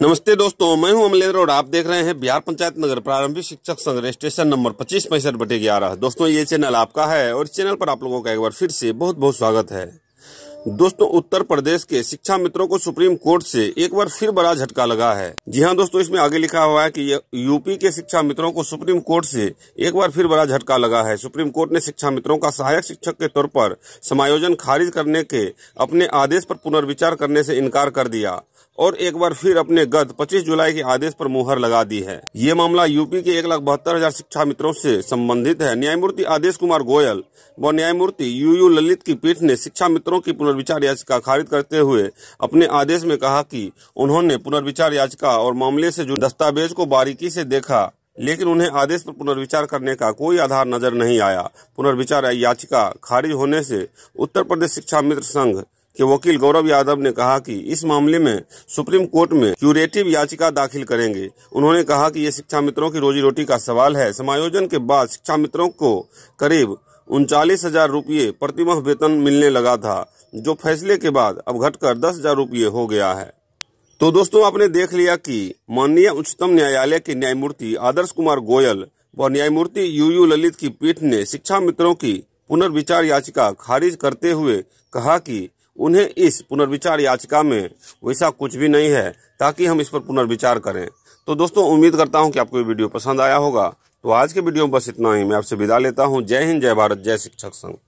नमस्ते दोस्तों मैं हूं अमलेन्द्र और आप देख रहे हैं बिहार पंचायत नगर प्रारंभिक शिक्षक संघ रजिस्ट्रेशन नंबर पच्चीस पैंसठ बटे ग्यारह दोस्तों ये चैनल आपका है और चैनल पर आप लोगों का एक बार फिर से बहुत बहुत स्वागत है दोस्तों उत्तर प्रदेश के शिक्षा मित्रों को सुप्रीम कोर्ट से एक बार फिर बड़ा झटका लगा है जी हाँ दोस्तों इसमें आगे लिखा हुआ है कि यूपी के शिक्षा मित्रों को सुप्रीम कोर्ट से एक बार फिर बड़ा झटका लगा है सुप्रीम कोर्ट ने शिक्षा मित्रों का सहायक शिक्षक के तौर पर समायोजन खारिज करने के अपने आदेश पर पुनर्विचार करने से इनकार कर दिया और एक बार फिर अपने गत 25 जुलाई के आदेश पर मुहर लगा दी है ये मामला यूपी के एक लाख बहत्तर हजार शिक्षा मित्रों से संबंधित है न्यायमूर्ति आदेश कुमार गोयल व न्यायमूर्ति यू यू ललित की पीठ ने शिक्षा मित्रों की पुनर्विचार याचिका खारिज करते हुए अपने आदेश में कहा कि उन्होंने पुनर्विचार याचिका और मामले से जुड़े दस्तावेज को बारीकी से देखा लेकिन उन्हें आदेश पर पुनर्विचार करने का कोई आधार नजर नहीं आया पुनर्विचार याचिका खारिज होने से उत्तर प्रदेश शिक्षा मित्र संघ के वकील गौरव यादव ने कहा कि इस मामले में सुप्रीम कोर्ट में क्यूरेटिव याचिका दाखिल करेंगे उन्होंने कहा कि ये शिक्षा मित्रों की रोजी रोटी का सवाल है समायोजन के बाद शिक्षा मित्रों को करीब उनचालीस हजार रूपये प्रतिमाह वेतन मिलने लगा था जो फैसले के बाद अब घटकर दस हजार रूपये हो गया है तो दोस्तों आपने देख लिया कि माननीय उच्चतम न्यायालय के न्यायमूर्ति आदर्श कुमार गोयल व न्यायमूर्ति यू यू ललित की पीठ ने शिक्षा मित्रों की पुनर्विचार याचिका खारिज करते हुए कहा की उन्हें इस पुनर्विचार याचिका में वैसा कुछ भी नहीं है ताकि हम इस पर पुनर्विचार करें तो दोस्तों उम्मीद करता हूं कि आपको ये वीडियो पसंद आया होगा तो आज के वीडियो में बस इतना ही मैं आपसे विदा लेता हूँ जय हिंद जय भारत जय शिक्षक संघ